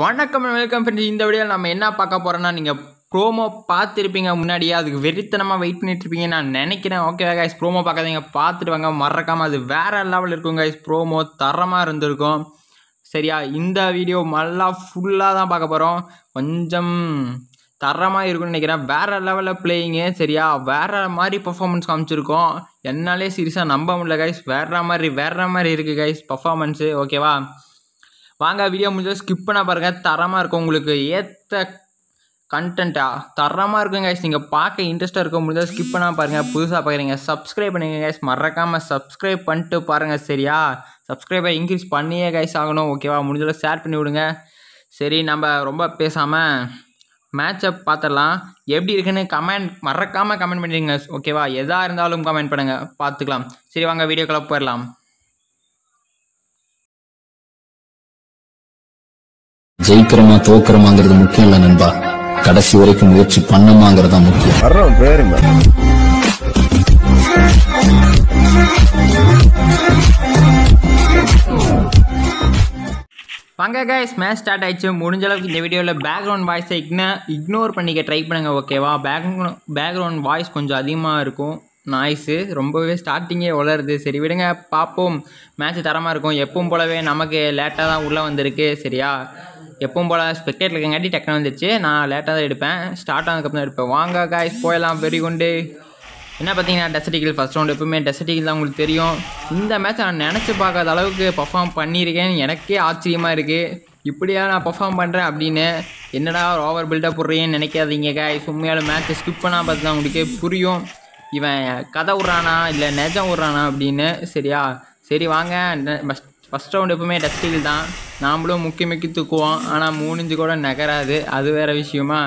வணக்கம் welcome friends இந்த வீடியோவில் நம்ம என்ன பார்க்க போகிறோன்னா நீங்கள் ப்ரோமோ பார்த்துருப்பீங்க முன்னாடியே அதுக்கு வெறித்தனமாக வெயிட் பண்ணிட்டுருப்பீங்க நான் நினைக்கிறேன் ஓகேவா கைஸ் ப்ரோமோ பார்க்காதீங்க பார்த்துட்டு வாங்க மறக்காமல் அது வேறு லெவல் இருக்கும் கைஸ் ப்ரோமோ தரமாக இருந்திருக்கும் சரியா இந்த வீடியோ நல்லா ஃபுல்லாக தான் பார்க்க போகிறோம் கொஞ்சம் தரமாக இருக்கும்னு நினைக்கிறேன் வேறு லெவலில் பிளேயிங்கு சரியா வேறு மாதிரி பர்ஃபாமன்ஸ் காமிச்சிருக்கோம் என்னாலே சீரியஸாக நம்ப முடியல கைஸ் வேறு மாதிரி வேறு மாதிரி இருக்குது கைஸ் பர்ஃபாமன்ஸு ஓகேவா வாங்க வீடியோ முடிஞ்சது ஸ்கிப் பண்ண பாருங்கள் தரமாக இருக்கும் உங்களுக்கு ஏற்ற கண்டென்ட்டாக தரமாக இருக்குங்க கேஸ் நீங்கள் பார்க்க இன்ட்ரெஸ்ட்டாக இருக்க முடிஞ்சா ஸ்கிப் பண்ணால் பாருங்கள் புதுசாக பார்க்குறீங்க சப்ஸ்கிரைப் பண்ணுங்க கைஸ் மறக்காமல் சப்ஸ்கிரைப் பண்ணிட்டு பாருங்கள் சரியா சப்ஸ்கிரைபை இன்க்ரீஸ் பண்ணியே கைஸ் ஆகணும் ஓகேவா முடிஞ்சளவு ஷேர் பண்ணி விடுங்க சரி நம்ம ரொம்ப பேசாமல் மேட்சை பார்த்துடலாம் எப்படி இருக்குன்னு கமெண்ட் மறக்காமல் கமெண்ட் பண்ணிடுங்க ஓகேவா எதாக இருந்தாலும் கமெண்ட் பண்ணுங்கள் பார்த்துக்கலாம் சரி வாங்க வீடியோ வீடியோக்குள்ளே போயிடலாம் ஜெயிக்கிறோமா தோக்குறோமாங்கிறது முக்கியம் இல்ல நண்பா கடைசி வரைக்கும் முயற்சி பண்ணமாங்கிறது தான் முக்கியம் வாங்க கைஸ் மேட்ச் ஸ்டார்ட் ஆயிடுச்சு முடிஞ்ச அளவுக்கு இந்த வீடியோவில் பேக்ரவுண்ட் வாய்ஸை இக்னா இக்னோர் பண்ணிக்க ட்ரை பண்ணுங்கள் ஓகேவா பேக்ரவுண்ட் பேக்ரவுண்ட் வாய்ஸ் கொஞ்சம் அதிகமாக இருக்கும் நாய்ஸு ரொம்பவே ஸ்டார்டிங்கே வளருது சரி விடுங்க பார்ப்போம் மேட்ச் தரமாக இருக்கும் எப்பவும் போலவே நமக்கு லேட்டாக தான் உள்ளே வந்திருக்கு சரியா எப்பவும் போல் ஸ்பெக்டேட்டில் இருக்கங்காட்டி டக்குனு வந்துருச்சு நான் லேட்டாக தான் எடுப்பேன் ஸ்டார்ட் அப்புறம் எடுப்பேன் வாங்க காய்ஸ் போயெல்லாம் வெறி கொண்டு என்ன பார்த்தீங்கன்னா டெசர்டிகிள் ஃபஸ்ட் ரவுண்ட் எப்பவுமே டெசர்டிகிள் தான் உங்களுக்கு தெரியும் இந்த மேட்ச் நான் நினச்சி பார்க்காத அளவுக்கு பர்ஃபார்ம் பண்ணியிருக்கேன் எனக்கே ஆச்சரியமாக இருக்குது இப்படியா நான் பர்ஃபார்ம் பண்ணுறேன் அப்படின்னு என்னடா ஒரு ஓவர் பில்டப் போடுறேன்னு நினைக்காதீங்க காய் சும்மையால் மேட்ச்சை ஸ்கிப் பண்ணால் பார்த்து தான் உங்களுக்கே புரியும் இவன் கதை விட்றானா இல்லை நெஜம் விட்றானா அப்படின்னு சரியா சரி வாங்க ஃபஸ்ட் ரவுண்டு எப்பவுமே டஸ்டில் தான் நாமளும் முக்கி முக்கி தூக்குவோம் ஆனால் மூணிஞ்சு கூட நகராது அது வேறு விஷயமா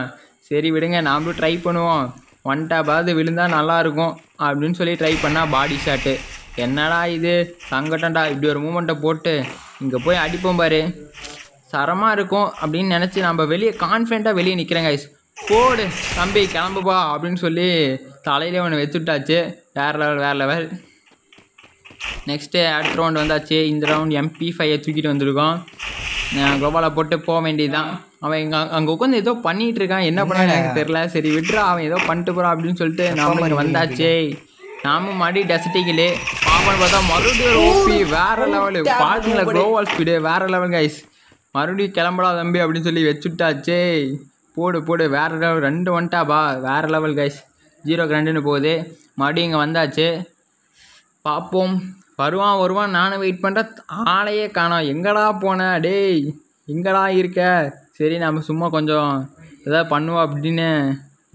சரி விடுங்க நாமளும் ட்ரை பண்ணுவோம் ஒன் டேப்பாவது விழுந்தால் நல்லாயிருக்கும் அப்படின்னு சொல்லி ட்ரை பண்ணால் பாடி ஷாட்டு என்னடா இது சங்கட்டம்டா இப்படி ஒரு மூமெண்ட்டை போட்டு இங்கே போய் அடிப்போம் பாரு சரமாக இருக்கும் அப்படின்னு நினச்சி நம்ம வெளியே கான்ஃபிடண்ட்டாக வெளியே நிற்கிறேங்க ஐஸ் போடு தம்பி கிளம்புப்பா அப்படின்னு சொல்லி தலையிலே ஒன்று வச்சுட்டாச்சு வேறு லெவல் வேறு லெவல் நெக்ஸ்ட்டு அடுத்த ரவுண்ட் வந்தாச்சு இந்த ரவுண்ட் எம்பி ஃபைவை தூக்கிட்டு வந்திருக்கோம் கோபாலை போட்டு போக வேண்டியதுதான் அவன் இங்கே அங்கே உட்காந்து ஏதோ பண்ணிகிட்டு இருக்கான் என்ன பண்ணான்னு எனக்கு தெரில சரி விட்டுறா அவன் ஏதோ பண்ணிட்டு போகிறான் அப்படின்னு சொல்லிட்டு நாம இங்கே வந்தாச்சே நாமும் மறுபடி டஸ்டிக்கிலே பாப்பான்னு பார்த்தா மறுபடியும் ஓபி வேற லெவலு பாருங்களேன் க்ளோவால் ஸ்பீடு வேற லெவல் கைஸ் மறுபடியும் கிளம்பலாம் தம்பி அப்படின்னு சொல்லி வச்சுட்டாச்சே போடு போடு வேற லெவல் ரெண்டு வந்துட்டாப்பா வேற லெவல் கைஸ் ஜீரோ ரெண்டுன்னு போகுது மறுபடியும் இங்கே வந்தாச்சு பார்ப்போம் வருவான் வருவான் நானும் வெயிட் பண்ணுறேன் ஆளையே காணோம் எங்கடா போன டேய் எங்கடா இருக்க சரி நம்ம சும்மா கொஞ்சம் எதாவது பண்ணுவோம் அப்படின்னு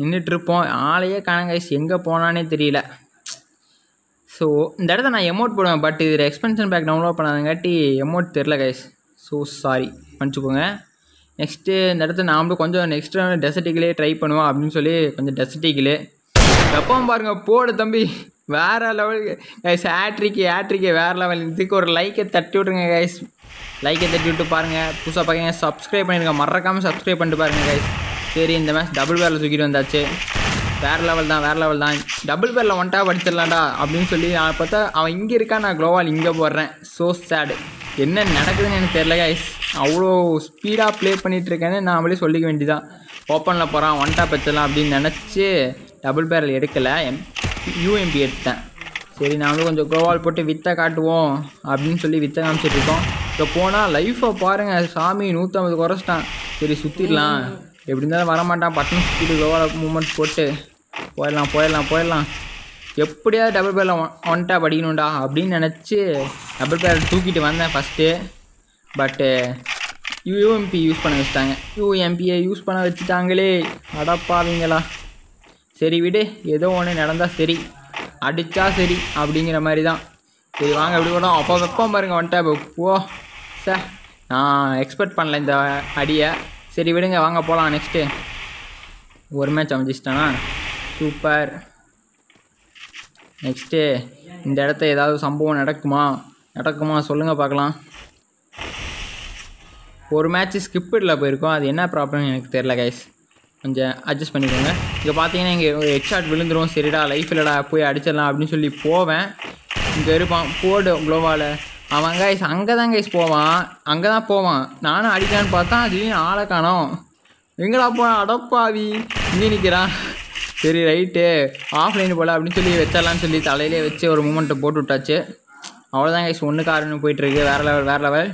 நின்றுட்டுருப்போம் ஆளையே காணங்க எங்கே போனானே தெரியல ஸோ இந்த இடத்த நான் எமௌண்ட் போடுவேன் பட் இதில் எக்ஸ்பென்ஷன் பேக் டவுன்லோட் பண்ணாதங்காட்டி எமௌண்ட் தெரில கைஸ் ஸோ சாரி மன்னிச்சுக்கோங்க நெக்ஸ்ட்டு இந்த இடத்த நாமளும் கொஞ்சம் நெக்ஸ்ட் டெசர்ட்டிகளே ட்ரை பண்ணுவோம் அப்படின்னு சொல்லி கொஞ்சம் டெசர்ட்டிகளே எப்போ பாருங்கள் போடு தம்பி வேறு லெவல் கைஸ் ஹேட்ரிக்கு ஆட்ரிக்கு வேறு லெவல் இதுக்கு ஒரு லைக்கை தட்டி விட்ருங்க கைஸ் லைக்கை தட்டி விட்டு பாருங்கள் புதுசாக பார்க்குங்க சப்ஸ்கிரைப் பண்ணிடுங்க மறக்காமல் சப்ஸ்கிரைப் பண்ணிட்டு பாருங்கள் கைஸ் சரி இந்த மேட்ச் டபுள் பேரில் தூக்கிட்டு வந்தாச்சு வேறு லெவல் தான் வேறு லெவல் தான் டபுள் பேரில் ஒன்ட்டாக படிச்சிடலாம்டா அப்படின்னு சொல்லி நான் பார்த்தா அவன் இங்கே இருக்கா நான் க்ளோவால் இங்கே போடுறேன் ஸோ சேடு என்ன நடக்குதுன்னு எனக்கு தெரியல கைஸ் அவ்வளோ ஸ்பீடாக ப்ளே பண்ணிகிட்ருக்கேன்னு நான் அவளே சொல்லிக்க வேண்டியதான் ஓப்பனில் போகிறான் ஒன்ட்டாக படிச்சிடலாம் அப்படின்னு நினச்சி டபுள் பேரில் எடுக்கலை யூஎம்பி எடுத்தேன் சரி நாமளும் கொஞ்சம் கோவால் போட்டு வித்தை காட்டுவோம் அப்படின்னு சொல்லி வித்தை காமிச்சிட்ருக்கோம் இப்போ போனால் லைஃப்பை பாருங்கள் சாமி நூற்றம்பது குறைச்சிட்டான் சரி சுற்றிடலாம் எப்படி இருந்தாலும் வரமாட்டான் பட்டன் சுற்றிட்டு கோவால் மூமெண்ட் போட்டு போயிடலாம் போயிடலாம் போயிடலாம் எப்படியாவது டபுள் பேரில் ஒன் ஒன் டேப் அடிக்கணும்டா அப்படின்னு நினச்சி டபுள் பேர் தூக்கிட்டு வந்தேன் ஃபஸ்ட்டு பட்டு யூஎம்பி யூஸ் பண்ண வச்சுட்டாங்க யூஎம்பியை யூஸ் பண்ண வச்சுட்டாங்களே அடப்பாவீங்களா சரி விடு ஏதோ ஒன்று நடந்தால் சரி அடித்தா சரி அப்படிங்கிற மாதிரி தான் சரி வாங்க எப்படி கூட அப்போ வெப்பம் பாருங்க வந்துட்டேன் போ சார் நான் எக்ஸ்பெக்ட் பண்ணல இந்த அடியை சரி விடுங்க வாங்க போகலாம் நெக்ஸ்ட்டு ஒரு மேட்ச் அமைச்சிச்சிட்டேன்னா சூப்பர் நெக்ஸ்ட்டு இந்த இடத்த ஏதாவது சம்பவம் நடக்குமா நடக்குமா சொல்லுங்கள் பார்க்கலாம் ஒரு மேட்ச்சு ஸ்கிப்பிடில் போயிருக்கோம் அது என்ன ப்ராப்ளம் எனக்கு தெரில கைஸ் கொஞ்சம் அட்ஜஸ்ட் பண்ணிக்கோங்க இங்கே பார்த்தீங்கன்னா இங்கே ஹெட்ஷாட் விழுந்துடும் சரிடா லைஃப் இல்லைடா போய் அடிச்சிடலாம் அப்படின்னு சொல்லி போவேன் இங்கே இருப்பான் போடு க்ளோவால் அவன் கைஸ் அங்கே தான் கைஸ் போவான் அங்கே தான் போவான் நானும் அடிக்கலான்னு பார்த்தா அது ஆளை காணோம் எங்களா போ அடப்பாவி இங்கே நிற்கிறான் சரி ரைட்டு ஆஃப்லைன் போல் அப்படின்னு சொல்லி வச்சிடலான்னு சொல்லி தலையிலே வச்சு ஒரு மூமெண்ட்டை போட்டு விட்டாச்சு அவ்வளோதான் கைஸ் ஒன்று காரணம் போயிட்டுருக்கு வேறு லெவல் வேறு லெவல்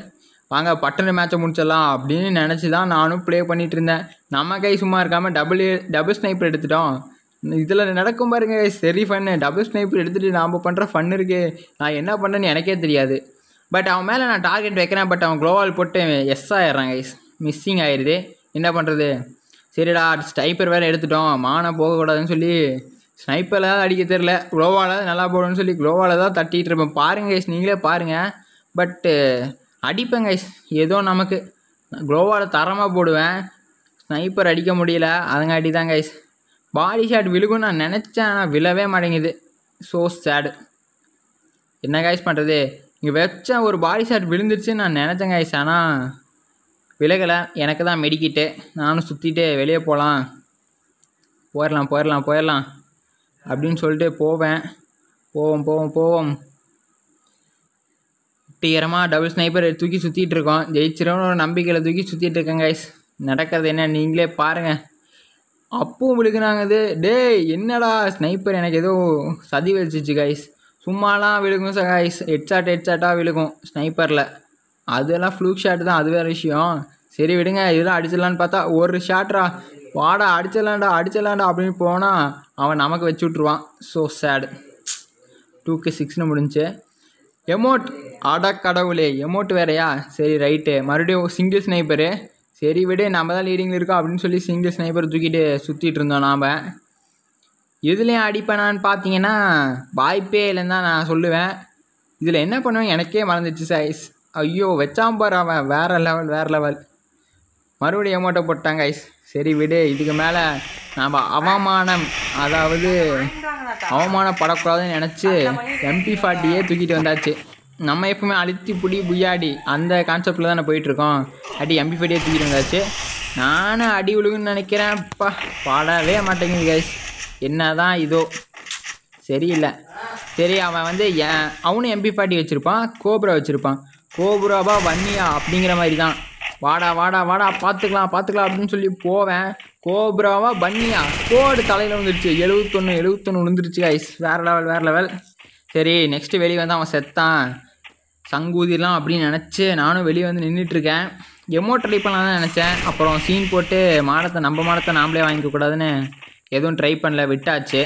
வாங்க பட்டன மேட்சை முடிச்சிடலாம் அப்படின்னு நினச்சி தான் நானும் ப்ளே பண்ணிகிட்டு இருந்தேன் நம்ம கை சும்மா இருக்காமல் டபுள் டபுள் ஸ்னைப்பர் எடுத்துட்டோம் இதில் நடக்கும் பாருங்க சரி ஃபன்னு டபுள் ஸ்னைப்பர் எடுத்துகிட்டு நாம் பண்ணுற ஃபன் இருக்குது நான் என்ன பண்ணேன்னு எனக்கே தெரியாது பட் அவன் மேலே நான் டார்கெட் வைக்கிறேன் பட் அவன் க்ளோவால் போட்டு எஸ் ஆயிடுறான் கைஸ் மிஸ்ஸிங் ஆயிடுது என்ன பண்ணுறது சரிடா ஸ்னைப்பர் வேறு எடுத்துட்டோம் மானை போகக்கூடாதுன்னு சொல்லி ஸ்னைப்பரில் அடிக்க தெரில குளோவால் நல்லா போடணும்னு சொல்லி குளோவால் தான் தட்டிகிட்டு இருப்பேன் பாருங்கள் கைஸ் நீங்களே பாருங்கள் பட்டு அடிப்பேங்க ஏதோ நமக்கு க்ளோவால் தரமாக போடுவேன் ஸ்னைப்பர் அடிக்க முடியல அதங்காட்டி தான் கைஸ் பாடி ஷாட் விழுகும் நான் நினச்சேன் ஆனால் விழவே மாட்டேங்குது ஸோ சேடு என்ன கைஸ் பண்ணுறது இங்கே வச்சேன் ஒரு பாடி ஷாட் விழுந்துருச்சு நான் நினச்சேன் கைஸ் ஆனால் விலகலை எனக்கு தான் மெடிக்கிட்டு நானும் சுற்றிட்டு வெளியே போகலாம் போயிடலாம் போயிடலாம் போயிடலாம் அப்படின்னு சொல்லிட்டு போவேன் போவோம் போவோம் போவோம் வெற்றிகரமாக டபுள் ஸ்னைப்பர் தூக்கி சுற்றிட்டு இருக்கோம் ஜெயிச்சிரோன்னு ஒரு நம்பிக்கையில் தூக்கி சுற்றிட்டு இருக்கேன் கைஸ் நடக்கிறது என்ன நீங்களே பாருங்கள் அப்பவும் விழுகுனாங்கது இது டே என்னடா ஸ்னைப்பர் எனக்கு ஏதோ சதி வச்சிச்சு கைஸ் சும்மாலாம் விழுகும் சார் கைஸ் ஹெட்ஷாட் ஹெட்ஷாட்டாக விழுகும் ஸ்னைப்பரில் அதெல்லாம் ஃப்ளூக் ஷாட் தான் அது வேறு விஷயம் சரி விடுங்க இதெல்லாம் அடிச்சிடலான்னு பார்த்தா ஒரு ஷாட்ரா வாடா அடிச்சிடலாண்டா அடிச்சிடலாண்டா அப்படின்னு போனால் அவன் நமக்கு வச்சு விட்ருவான் ஸோ சேடு டூ கே சிக்ஸ்னு முடிஞ்சு எமோட் அட கடவுளே எமோட் வேறையா சரி ரைட்டு மறுபடியும் சிங்கிள் ஸ்னைப்பரு சரி விடு நம்ம தான் லீடிங்கில் இருக்கோம் அப்படின்னு சொல்லி சிங்கிள் ஸ்னைப்பர் தூக்கிட்டு சுற்றிட்டு இருந்தோம் நாம் எதுலேயும் அடிப்பேனான்னு பார்த்தீங்கன்னா வாய்ப்பே இல்லைன்னு தான் நான் சொல்லுவேன் இதில் என்ன பண்ணுவேன் எனக்கே மறந்துச்சு சைஸ் ஐயோ வச்சாம்பார் அவன் வேறு லெவல் வேறு லெவல் மறுபடியும் எமோட்டை போட்டாங்க ஐஸ் சரி விடு இதுக்கு மேலே நாம் அவமானம் அதாவது அவமானப்படக்கூடாதுன்னு நினச்சி எம்பி ஃபார்ட்டியே தூக்கிட்டு வந்தாச்சு நம்ம எப்பவுமே அழுத்தி பிடி புய்யாடி அந்த கான்செப்டில் தானே போயிட்டுருக்கோம் அடி எம்பி ஃபார்ட்டியே தூக்கிட்டு வந்தாச்சு நானும் அடி விழுகுன்னு நினைக்கிறேன் பா பாடவே மாட்டேங்குது கைஸ் என்ன தான் இதோ சரியில்லை சரி அவன் வந்து அவனும் எம்பி ஃபார்ட்டி வச்சுருப்பான் கோபுரா வச்சுருப்பான் கோபுராவா வன்னியா அப்படிங்கிற மாதிரி தான் வாடா வாடா வாடா பார்த்துக்கலாம் பார்த்துக்கலாம் அப்படின்னு சொல்லி போவேன் கோபுராவாக பண்ணியா கோடு தலையில் வந்துருச்சு எழுபத்தொன்று எழுபத்தொன்று விழுந்துருச்சு ஐஸ் வேறு லெவல் வேறு லெவல் சரி நெக்ஸ்ட்டு வெளியே வந்து அவன் செத்தான் சங்கூதிலாம் அப்படின்னு நினச்சி நானும் வெளியே வந்து நின்றுட்டுருக்கேன் எமோ ட்ரை பண்ணலாம் நினச்சேன் அப்புறம் சீன் போட்டு மாடத்தை நம்ம மாடத்தை நாமளே வாங்கிக்கக்கூடாதுன்னு எதுவும் ட்ரை பண்ணல விட்டாச்சு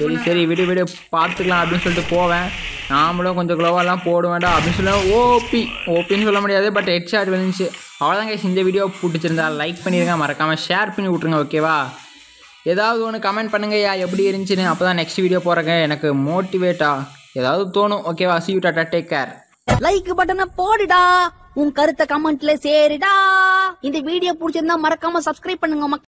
சரி சரி விடு விடு பார்த்துக்கலாம் அப்படின்னு சொல்லிட்டு போவேன் நாமளும் கொஞ்சம் க்ளோவாலாம் போடுவேண்டா அப்படின்னு சொல்ல ஓபி ஓபின்னு சொல்ல முடியாது பட் ஹெட் ஷாட் விழுந்துச்சு அவ்வளோதான் கைஸ் இந்த வீடியோ பிடிச்சிருந்தா லைக் பண்ணிடுங்க மறக்காமல் ஷேர் பண்ணி விட்ருங்க ஓகேவா ஏதாவது ஒன்று கமெண்ட் பண்ணுங்கய்யா எப்படி இருந்துச்சுன்னு அப்போ தான் நெக்ஸ்ட் வீடியோ போகிறேங்க எனக்கு மோட்டிவேட்டா ஏதாவது தோணும் ஓகேவா சி யூ டாட்டா டேக் கேர் லைக் பட்டனை போடுடா உன் கருத்தை கமெண்ட்ல சேரிடா இந்த வீடியோ பிடிச்சிருந்தா மறக்காம சப்ஸ்கிரைப் பண்ணுங்க